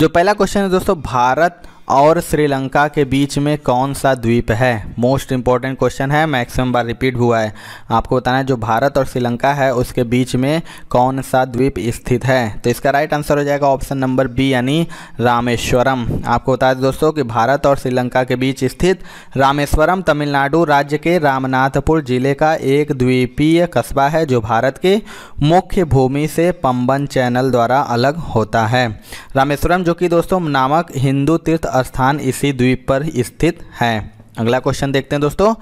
जो पहला क्वेश्चन है दोस्तों भारत और श्रीलंका के बीच में कौन सा द्वीप है मोस्ट इम्पॉर्टेंट क्वेश्चन है मैक्सिमम बार रिपीट हुआ है आपको बताना है जो भारत और श्रीलंका है उसके बीच में कौन सा द्वीप स्थित है तो इसका राइट आंसर हो जाएगा ऑप्शन नंबर बी यानी रामेश्वरम आपको बता दें दोस्तों कि भारत और श्रीलंका के बीच स्थित रामेश्वरम तमिलनाडु राज्य के रामनाथपुर जिले का एक द्वीपीय कस्बा है जो भारत के मुख्य भूमि से पंबन चैनल द्वारा अलग होता है रामेश्वरम जो कि दोस्तों नामक हिंदू तीर्थ स्थान इसी द्वीप पर स्थित है अगला क्वेश्चन देखते हैं दोस्तों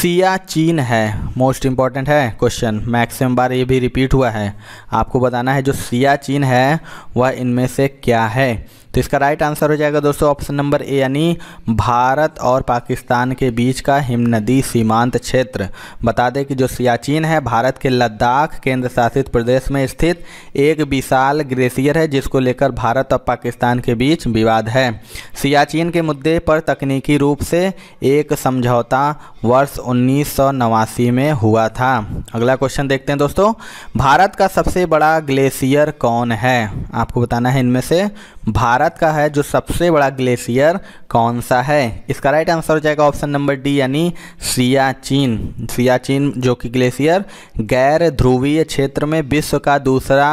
सिया चीन है मोस्ट इंपॉर्टेंट है क्वेश्चन मैक्सिमम बार ये भी रिपीट हुआ है आपको बताना है जो सिया चीन है वह इनमें से क्या है तो इसका राइट आंसर हो जाएगा दोस्तों ऑप्शन नंबर ए यानी भारत और पाकिस्तान के बीच का हिमनदी सीमांत क्षेत्र बता दें कि जो सियाचिन है भारत के लद्दाख केंद्र शासित प्रदेश में स्थित एक विशाल ग्लेशियर है जिसको लेकर भारत और पाकिस्तान के बीच विवाद है सियाचिन के मुद्दे पर तकनीकी रूप से एक समझौता वर्ष उन्नीस में हुआ था अगला क्वेश्चन देखते हैं दोस्तों भारत का सबसे बड़ा ग्लेशियर कौन है आपको बताना है इनमें से भारत भारत का है जो सबसे बड़ा ग्लेशियर कौन सा है इसका राइट आंसर हो जाएगा ऑप्शन नंबर डी यानी सियाचीन सियाचीन जो कि ग्लेशियर गैर ध्रुवीय क्षेत्र में विश्व का दूसरा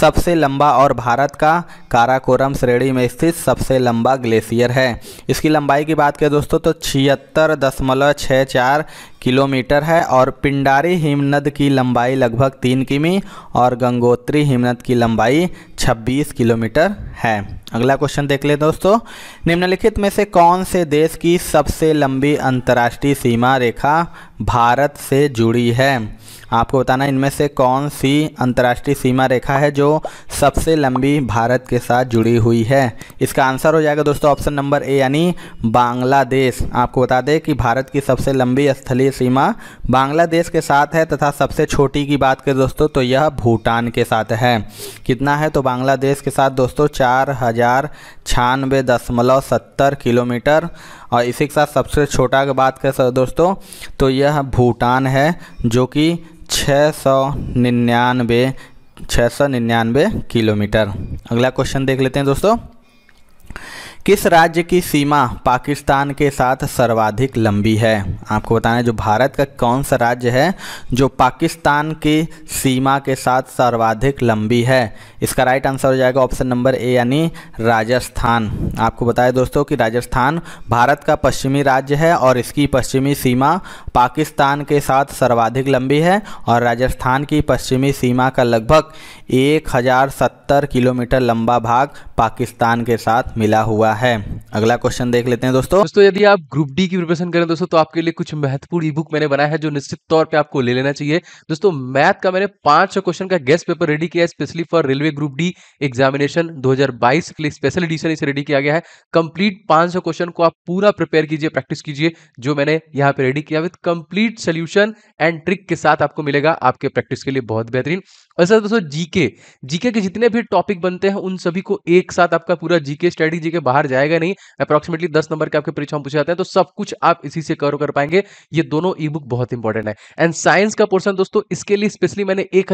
सबसे लंबा और भारत का काराकोरम श्रेणी में स्थित सबसे लंबा ग्लेशियर है इसकी लंबाई की बात करें दोस्तों तो छिहत्तर दशमलव चार किलोमीटर है और पिंडारी हिमनद की लंबाई लगभग तीन किमी और गंगोत्री हिमनद की लंबाई 26 किलोमीटर है अगला क्वेश्चन देख ले दोस्तों निम्नलिखित में से कौन से देश की सबसे लंबी अंतर्राष्ट्रीय सीमा रेखा भारत से जुड़ी है आपको बताना इनमें से कौन सी अंतर्राष्ट्रीय सीमा रेखा है जो सबसे लंबी भारत के साथ जुड़ी हुई है इसका आंसर हो जाएगा दोस्तों ऑप्शन नंबर ए यानी बांग्लादेश आपको बता दें कि भारत की सबसे लंबी स्थलीय सीमा बांग्लादेश के साथ है तथा सबसे छोटी की बात करें दोस्तों तो यह भूटान के साथ है कितना है तो बांग्लादेश के साथ दोस्तों चार हज़ार छियानवे दशमलव सत्तर किलोमीटर और इसी के साथ सबसे छोटा अगर बात करें दोस्तों तो यह भूटान है जो कि छः सौ निन्यानवे छः सौ निन्यानवे किलोमीटर अगला क्वेश्चन देख लेते हैं दोस्तों किस राज्य की सीमा पाकिस्तान के साथ सर्वाधिक लंबी है आपको बताना है जो भारत का कौन सा राज्य है जो पाकिस्तान की सीमा के साथ सर्वाधिक लंबी है इसका राइट आंसर हो जाएगा ऑप्शन नंबर ए यानी राजस्थान आपको बताया दोस्तों कि राजस्थान भारत का पश्चिमी राज्य है और इसकी पश्चिमी सीमा पाकिस्तान के साथ सर्वाधिक लंबी है और राजस्थान की पश्चिमी सीमा का लगभग एक किलोमीटर लंबा भाग पाकिस्तान के साथ मिला हुआ है अगला क्वेश्चन देख लेते हैं दोस्तों दोस्तों यदि आप ग्रुप डी की प्रिपरेशन करें दोस्तों तो आपके लिए कुछ महत्वपूर्ण ई बुक मैंने बनाया है जो निश्चित तौर पे आपको ले लेना चाहिए दोस्तों मैथ का मैंने पांच क्वेश्चन का गेस्ट पेपर रेडी किया है specially for railway group D examination दो के लिए स्पेशल एडिशन इसे रेडी किया गया है कंप्लीट पांच क्वेश्चन को आप पूरा प्रिपेयर कीजिए प्रैक्टिस कीजिए जो मैंने यहाँ पे रेडी किया with complete solution and trick के साथ आपको मिलेगा आपके प्रैक्टिस के लिए बहुत बेहतरीन असर दोस्तों जीके जीके के जितने भी टॉपिक बनते हैं उन सभी को एक साथ आपका पूरा जीके स्टडी जीके बाहर जाएगा नहीं अप्रॉक्सिमेटली दस नंबर के आपके परीक्षा में पूछे जाते हैं तो सब कुछ आप इसी से कवर कर पाएंगे ये दोनों ई बुक बहुत इंपॉर्टेंट है एंड साइंस का पोर्सन दोस्तों इसके लिए स्पेशली मैंने एक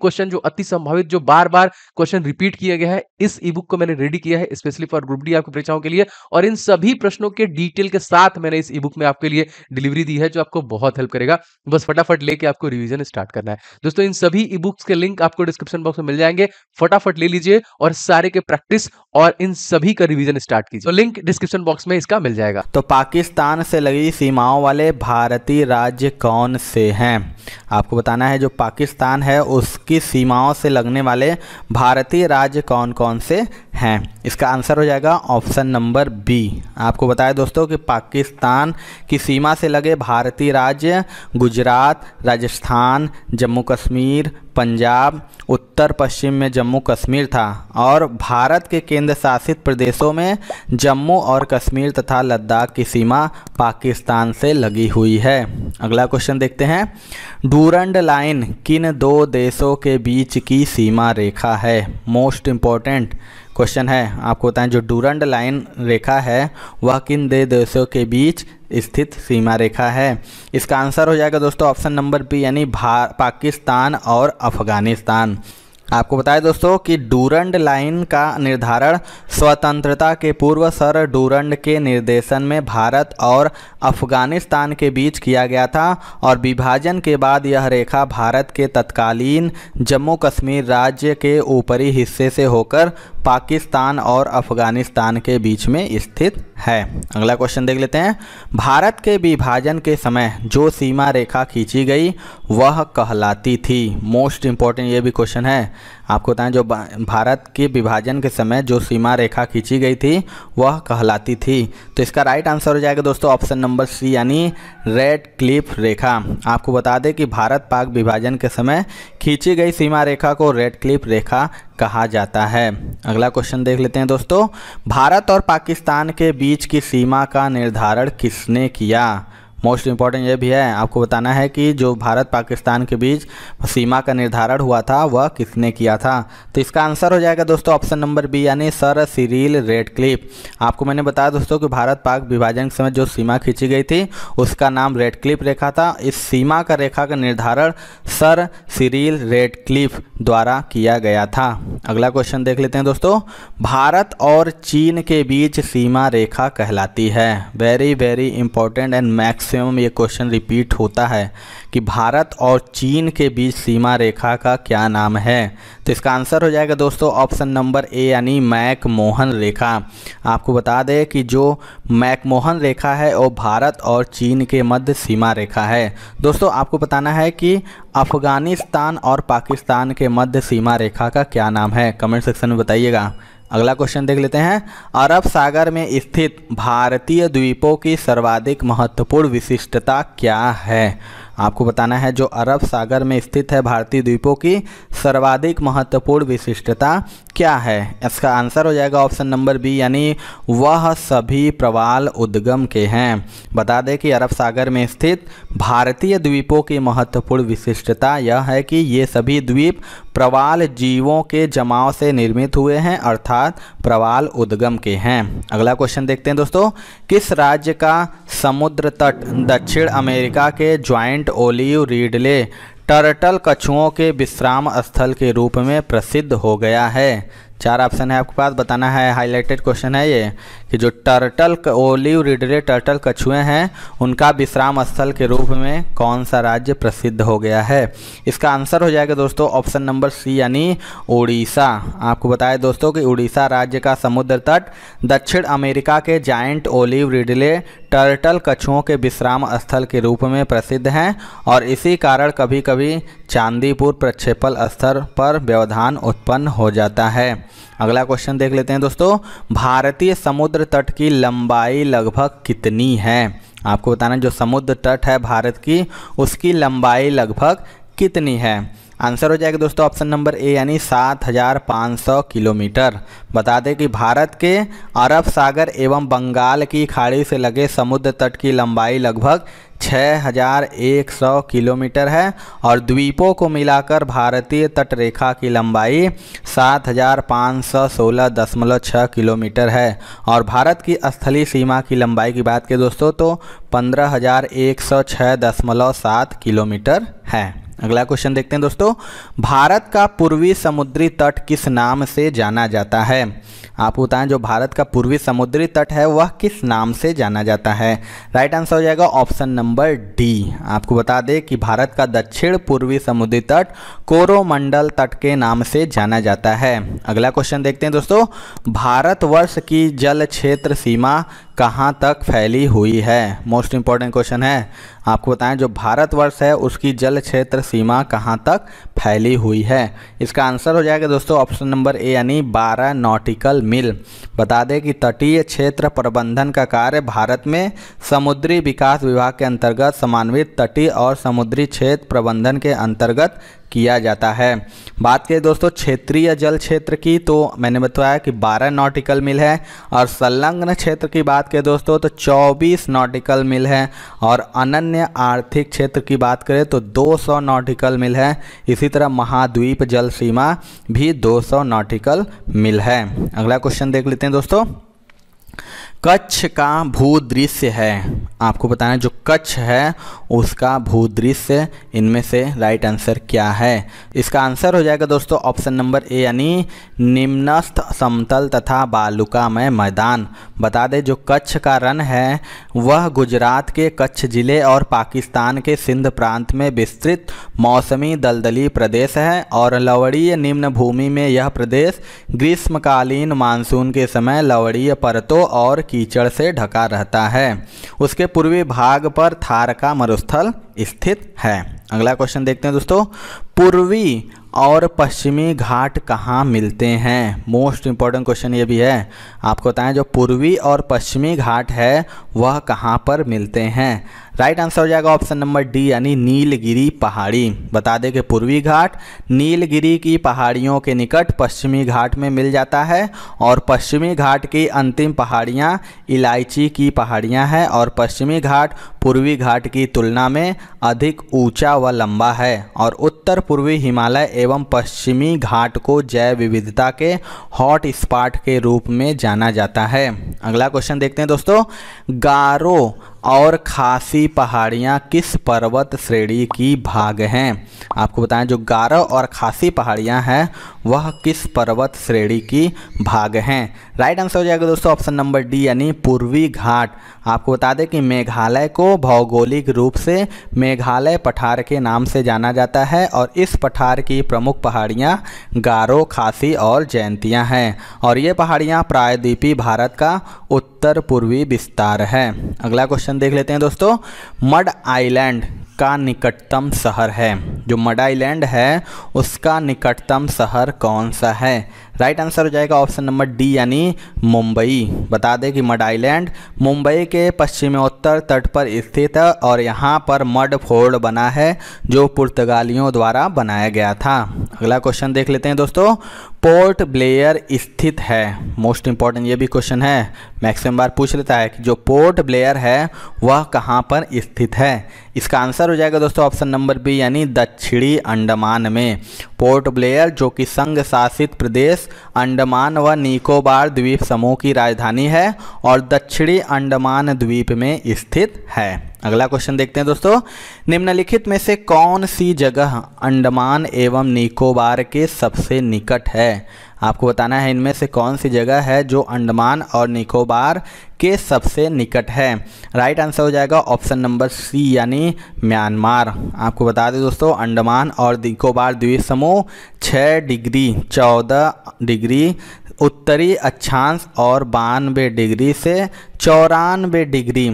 क्वेश्चन जो अति संभावित जो बार बार क्वेश्चन रिपीट किया गया है इस ई बुक को मैंने रेडी किया है स्पेशली फॉर ग्रुप डी आपकी परीक्षाओं के लिए और इन सभी प्रश्नों के डिटेल के साथ मैंने इस ई बुक में आपके लिए डिलीवरी दी है जो आपको बहुत हेल्प करेगा बस फटाफट लेके आपको रिविजन स्टार्ट करना है दोस्तों इन सभी ई के लिंक आपको डिस्क्रिप्शन बॉक्स में मिल जाएंगे फटाफट ले लीजिए और सारे के प्रैक्टिस और इन सभी का रिविजन स्टार्ट कीजिए तो लिंक डिस्क्रिप्शन बॉक्स में इसका मिल जाएगा तो पाकिस्तान से लगी सीमाओं वाले भारतीय राज्य कौन से हैं आपको बताना है जो पाकिस्तान है उसकी सीमाओं से लगने वाले भारतीय राज्य कौन कौन से हैं इसका आंसर हो जाएगा ऑप्शन नंबर बी आपको बताया दोस्तों कि पाकिस्तान की सीमा से लगे भारतीय राज्य गुजरात राजस्थान जम्मू कश्मीर पंजाब उत्तर पश्चिम में जम्मू कश्मीर था और भारत के केंद्र शासित प्रदेशों में जम्मू और कश्मीर तथा लद्दाख की सीमा पाकिस्तान से लगी हुई है अगला क्वेश्चन देखते हैं डूरंड लाइन किन दो देशों के बीच की सीमा रेखा है मोस्ट इम्पॉर्टेंट क्वेश्चन है आपको बताएं जो डूरंड लाइन रेखा है वह किन दे देशों के बीच स्थित सीमा रेखा है इसका आंसर हो जाएगा दोस्तों ऑप्शन नंबर बी यानी पाकिस्तान और अफगानिस्तान आपको बताया दोस्तों कि डूरंड लाइन का निर्धारण स्वतंत्रता के पूर्व सर डूरंड के निर्देशन में भारत और अफगानिस्तान के बीच किया गया था और विभाजन के बाद यह रेखा भारत के तत्कालीन जम्मू कश्मीर राज्य के ऊपरी हिस्से से होकर पाकिस्तान और अफगानिस्तान के बीच में स्थित है अगला क्वेश्चन देख लेते हैं भारत के विभाजन के समय जो सीमा रेखा खींची गई वह कहलाती थी मोस्ट इम्पॉर्टेंट ये भी क्वेश्चन है आपको बताएं जो भारत के विभाजन के समय जो सीमा रेखा खींची गई थी वह कहलाती थी तो इसका राइट आंसर हो जाएगा दोस्तों ऑप्शन नंबर सी यानी रेड क्लिफ रेखा आपको बता दें कि भारत पाक विभाजन के समय खींची गई सीमा रेखा को रेड क्लिफ रेखा कहा जाता है अगला क्वेश्चन देख लेते हैं दोस्तों भारत और पाकिस्तान के बीच की सीमा का निर्धारण किसने किया मोस्ट इम्पॉर्टेंट ये भी है आपको बताना है कि जो भारत पाकिस्तान के बीच सीमा का निर्धारण हुआ था वह किसने किया था तो इसका आंसर हो जाएगा दोस्तों ऑप्शन नंबर बी यानी सर सीरील रेड क्लिप आपको मैंने बताया दोस्तों कि भारत पाक विभाजन के समय जो सीमा खींची गई थी उसका नाम रेड क्लिप रेखा था इस सीमा का रेखा का निर्धारण सर सीरील रेड क्लिप द्वारा किया गया था अगला क्वेश्चन देख लेते हैं दोस्तों भारत और चीन के बीच सीमा रेखा कहलाती है very very important and maximum ये क्वेश्चन रिपीट होता है कि भारत और चीन के बीच सीमा रेखा का क्या नाम है तो इसका आंसर हो जाएगा दोस्तों ऑप्शन नंबर ए यानी मैक मोहन रेखा आपको बता दें कि जो मैक मोहन रेखा है वो भारत और चीन के मध्य सीमा रेखा है दोस्तों आपको बताना है कि अफ़गानिस्तान और पाकिस्तान के मध्य सीमा रेखा का क्या नाम है कमेंट सेक्शन में बताइएगा अगला क्वेश्चन देख लेते हैं अरब सागर में स्थित भारतीय द्वीपों की सर्वाधिक महत्वपूर्ण विशिष्टता क्या है आपको बताना है जो अरब सागर में स्थित है भारतीय द्वीपों की सर्वाधिक महत्वपूर्ण विशिष्टता क्या है इसका आंसर हो जाएगा ऑप्शन नंबर बी यानी वह सभी प्रवाल उद्गम के हैं बता दें कि अरब सागर में स्थित भारतीय द्वीपों की महत्वपूर्ण विशिष्टता यह है कि ये सभी द्वीप प्रवाल जीवों के जमाव से निर्मित हुए हैं अर्थात प्रवाल उद्गम के हैं अगला क्वेश्चन देखते हैं दोस्तों किस राज्य का समुद्र तट दक्षिण अमेरिका के ज्वाइंट सेंट ओलिव रीडले टर्टल कछुओं के विश्राम स्थल के रूप में प्रसिद्ध हो गया है चार ऑप्शन है आपके पास बताना है हाईलाइटेड क्वेश्चन है ये कि जो टर्टल ओलिव रिडले टर्टल कछुए हैं उनका विश्राम स्थल के रूप में कौन सा राज्य प्रसिद्ध हो गया है इसका आंसर हो जाएगा दोस्तों ऑप्शन नंबर सी यानी उड़ीसा आपको बताया दोस्तों कि उड़ीसा राज्य का समुद्र तट दक्षिण अमेरिका के जाइंट ओलिव रिडले टर्टल कछुओं के विश्राम स्थल के रूप में प्रसिद्ध हैं और इसी कारण कभी कभी चांदीपुर प्रक्षेपल स्थल पर व्यवधान उत्पन्न हो जाता है अगला क्वेश्चन देख लेते हैं दोस्तों भारतीय समुद्र तट की लंबाई लगभग कितनी है आपको बताना जो समुद्र तट है भारत की उसकी लंबाई लगभग कितनी है आंसर हो जाएगा दोस्तों ऑप्शन नंबर ए यानी सात हज़ार सौ किलोमीटर बता दें कि भारत के अरब सागर एवं बंगाल की खाड़ी से लगे समुद्र तट की लंबाई लगभग 6,100 किलोमीटर है और द्वीपों को मिलाकर भारतीय तटरेखा की लंबाई 7,516.6 किलोमीटर है और भारत की स्थली सीमा की लंबाई की बात करें दोस्तों तो 15,106.7 किलोमीटर है अगला क्वेश्चन देखते हैं दोस्तों भारत का पूर्वी समुद्री तट किस नाम से जाना जाता है आप बताएं जो भारत का पूर्वी समुद्री तट है वह किस नाम से जाना जाता है राइट आंसर हो जाएगा ऑप्शन नंबर डी आपको बता दें कि भारत का दक्षिण पूर्वी समुद्री तट कोरोमंडल तट के नाम से जाना जाता है अगला क्वेश्चन देखते हैं दोस्तों भारतवर्ष की जल क्षेत्र सीमा कहाँ तक फैली हुई है मोस्ट इम्पॉर्टेंट क्वेश्चन है आपको बताएं जो भारतवर्ष है उसकी जल क्षेत्र सीमा कहाँ तक फैली हुई है इसका आंसर हो जाएगा दोस्तों ऑप्शन नंबर ए यानी बारह नॉटिकल मिल बता दें कि तटीय क्षेत्र प्रबंधन का कार्य भारत में समुद्री विकास विभाग के अंतर्गत समन्वित तटीय और समुद्री क्षेत्र प्रबंधन के अंतर्गत किया जाता है बात करें दोस्तों क्षेत्रीय जल क्षेत्र की तो मैंने बताया कि 12 नॉटिकल मिल है और संलग्न क्षेत्र की बात करें दोस्तों तो 24 नॉटिकल मिल है और अनन्य आर्थिक क्षेत्र की बात करें तो 200 नॉटिकल मिल है इसी इसी तरह महाद्वीप जल सीमा भी 200 नॉटिकल मिल है अगला क्वेश्चन देख लेते हैं दोस्तों कच्छ का भूदृश्य है आपको बताना है जो कच्छ है उसका भूदृश्य इनमें से राइट आंसर क्या है इसका आंसर हो जाएगा दोस्तों ऑप्शन नंबर ए यानी निम्नस्थ समतल तथा बालुकामय मैदान बता दें जो कच्छ का रन है वह गुजरात के कच्छ ज़िले और पाकिस्तान के सिंध प्रांत में विस्तृत मौसमी दलदली प्रदेश है और लवड़ीय निम्न भूमि में यह प्रदेश ग्रीष्मकालीन मानसून के समय लवड़ीय परतों और कीचड़ से ढका रहता है उसके पूर्वी भाग पर थार का मरुस्थल स्थित है अगला क्वेश्चन देखते हैं दोस्तों पूर्वी और पश्चिमी घाट कहाँ मिलते हैं मोस्ट इम्पॉर्टेंट क्वेश्चन ये भी है आपको बताएं जो पूर्वी और पश्चिमी घाट है वह कहाँ पर मिलते हैं राइट आंसर हो जाएगा ऑप्शन नंबर डी यानी नीलगिरी पहाड़ी बता दें कि पूर्वी घाट नीलगिरी की पहाड़ियों के निकट पश्चिमी घाट में मिल जाता है और पश्चिमी घाट की अंतिम पहाड़ियाँ इलायची की पहाड़ियाँ हैं और पश्चिमी घाट पूर्वी घाट की तुलना में अधिक ऊंचा व लंबा है और उत्तर पूर्वी हिमालय एवं पश्चिमी घाट को जैव विविधता के हॉट स्पॉट के रूप में जाना जाता है अगला क्वेश्चन देखते हैं दोस्तों गारो और खासी पहाड़ियाँ किस पर्वत श्रेणी की भाग हैं आपको बताएं जो गारो और खासी पहाड़ियाँ हैं वह किस पर्वत श्रेणी की भाग हैं राइट आंसर हो जाएगा दोस्तों ऑप्शन नंबर डी यानी पूर्वी घाट आपको बता दें कि मेघालय को भौगोलिक रूप से मेघालय पठार के नाम से जाना जाता है और इस पठार की प्रमुख पहाड़ियाँ गारो खासी और जयंतियाँ हैं और ये पहाड़ियाँ प्रायद्वीपी भारत का उत्तर पूर्वी विस्तार है अगला क्वेश्चन देख लेते हैं दोस्तों मड आइलैंड उसका निकटतम शहर है जो मडाईलैंड है उसका निकटतम शहर कौन सा है राइट आंसर हो जाएगा ऑप्शन नंबर डी यानी मुंबई बता दें कि मड आइलैंड मुंबई के पश्चिमोत्तर तट पर स्थित है और यहाँ पर मड फोर्ड बना है जो पुर्तगालियों द्वारा बनाया गया था अगला क्वेश्चन देख लेते हैं दोस्तों पोर्ट ब्लेयर स्थित है मोस्ट इंपॉर्टेंट ये भी क्वेश्चन है मैक्सिमम बार पूछ लेता है कि जो पोर्ट ब्लेयर है वह कहाँ पर स्थित है इसका आंसर हो जाएगा दोस्तों ऑप्शन नंबर बी यानी दक्षिणी अंडमान में पोर्ट ब्लेयर जो कि संघ शासित प्रदेश अंडमान व निकोबार द्वीप समूह की राजधानी है और दक्षिणी अंडमान द्वीप में स्थित है अगला क्वेश्चन देखते हैं दोस्तों निम्नलिखित में से कौन सी जगह अंडमान एवं निकोबार के सबसे निकट है आपको बताना है इनमें से कौन सी जगह है जो अंडमान और निकोबार के सबसे निकट है राइट आंसर हो जाएगा ऑप्शन नंबर सी यानी म्यांमार आपको बता दें दोस्तों अंडमान और निकोबार द्वीप समूह छः डिग्री चौदह डिग्री उत्तरी अक्षांश और बानवे डिग्री से चौरानवे डिग्री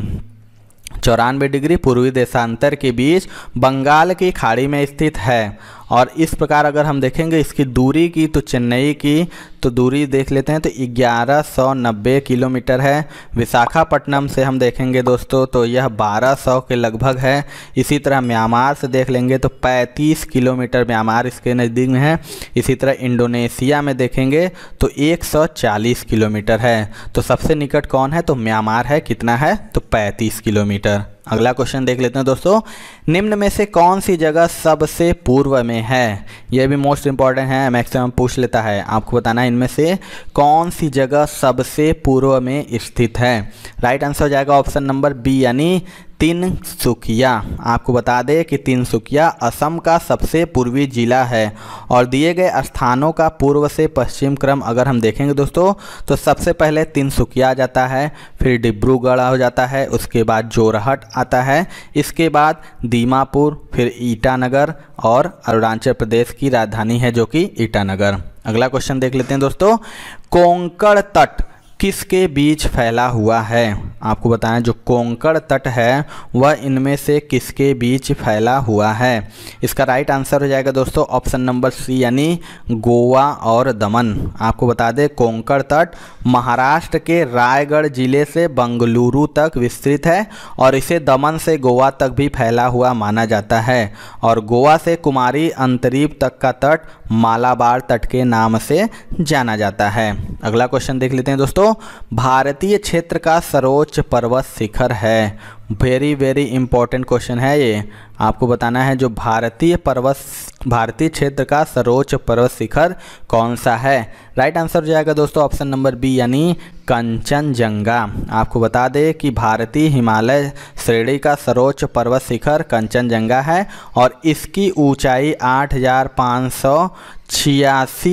चौरानवे डिग्री पूर्वी देशांतर के बीच बंगाल की खाड़ी में स्थित है और इस प्रकार अगर हम देखेंगे इसकी दूरी की तो चेन्नई की तो दूरी देख लेते हैं तो 1190 किलोमीटर है विशाखापट्टनम से हम देखेंगे दोस्तों तो यह 1200 के लगभग है इसी तरह म्यांमार से देख लेंगे तो 35 किलोमीटर म्यांमार इसके नज़दीक में है इसी तरह इंडोनेशिया में देखेंगे तो 140 किलोमीटर है तो सबसे निकट कौन है तो म्यांमार है कितना है तो पैंतीस किलोमीटर अगला क्वेश्चन देख लेते हैं दोस्तों निम्न में से कौन सी जगह सबसे पूर्व में है यह भी मोस्ट इंपॉर्टेंट है मैक्सिमम पूछ लेता है आपको बताना है इनमें से कौन सी जगह सबसे पूर्व में स्थित है राइट आंसर हो जाएगा ऑप्शन नंबर बी यानी तीन सुखिया आपको बता दें कि तीन सुखिया असम का सबसे पूर्वी जिला है और दिए गए स्थानों का पूर्व से पश्चिम क्रम अगर हम देखेंगे दोस्तों तो सबसे पहले तीन सुखिया आ जाता है फिर डिब्रूगढ़ हो जाता है उसके बाद जोरहट आता है इसके बाद दीमापुर फिर ईटानगर और अरुणाचल प्रदेश की राजधानी है जो कि ईटानगर अगला क्वेश्चन देख लेते हैं दोस्तों कोंकण तट किसके बीच फैला हुआ है आपको बताएं जो कोंकण तट है वह इनमें से किसके बीच फैला हुआ है इसका राइट आंसर हो जाएगा दोस्तों ऑप्शन नंबर सी यानी गोवा और दमन आपको बता दें कोंकण तट महाराष्ट्र के रायगढ़ जिले से बंगलुरु तक विस्तृत है और इसे दमन से गोवा तक भी फैला हुआ माना जाता है और गोवा से कुमारी अंतरीप तक का तट मालाबार तट के नाम से जाना जाता है अगला क्वेश्चन देख लेते हैं दोस्तों भारतीय क्षेत्र का सर्वोच्च पर्वत शिखर है वेरी वेरी इंपॉर्टेंट क्वेश्चन है ये आपको बताना है जो भारतीय पर्वत भारतीय क्षेत्र का सर्वोच्च पर्वत शिखर कौन सा है राइट आंसर हो जाएगा दोस्तों ऑप्शन नंबर बी यानी कंचनजंगा आपको बता दें कि भारतीय हिमालय श्रेणी का सर्वोच्च पर्वत शिखर कंचनजंगा है और इसकी ऊंचाई आठ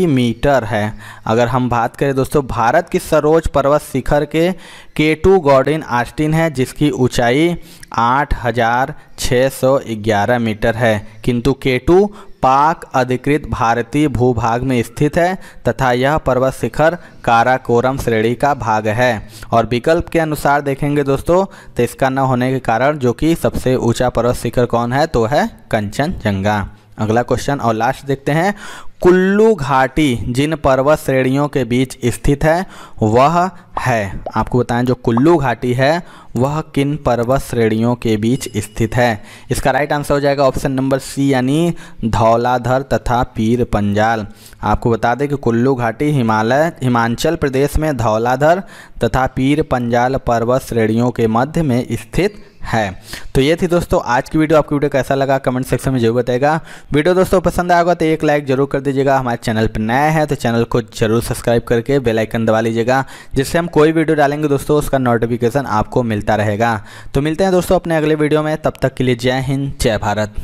मीटर है अगर हम बात करें दोस्तों भारत की सर्वोच्च पर्वत शिखर के के टू गॉर्डिन आस्टिन है जिसकी ऊंचाई आठ हजार छः सौ ग्यारह मीटर है किंतु के टू पाक अधिकृत भारतीय भूभाग में स्थित है तथा यह पर्वत शिखर काराकोरम श्रेणी का भाग है और विकल्प के अनुसार देखेंगे दोस्तों तो इसका न होने के कारण जो कि सबसे ऊंचा पर्वत शिखर कौन है तो है कंचनजंगा अगला क्वेश्चन और लास्ट देखते हैं कुल्लू घाटी जिन पर्वत श्रेणियों के बीच स्थित है वह है आपको बताएं जो कुल्लू घाटी है वह किन पर्वत श्रेणियों के बीच स्थित है इसका राइट आंसर हो जाएगा ऑप्शन नंबर सी यानी धौलाधर तथा पीर पंजाल आपको बता दें कि कुल्लू घाटी हिमालय हिमाचल प्रदेश में धौलाधर तथा पीर पंजाल पर्वत श्रेणियों के मध्य में स्थित है तो ये थी दोस्तों आज की वीडियो आपकी वीडियो कैसा लगा कमेंट सेक्शन में जरूर बताएगा वीडियो दोस्तों पसंद आएगा तो एक लाइक जरूर कर दीजिएगा हमारे चैनल पर नया है तो चैनल को जरूर सब्सक्राइब करके बेल आइकन दबा लीजिएगा जिससे हम कोई वीडियो डालेंगे दोस्तों उसका नोटिफिकेशन आपको मिलता रहेगा तो मिलते हैं दोस्तों अपने अगले वीडियो में तब तक के लिए जय हिंद जय भारत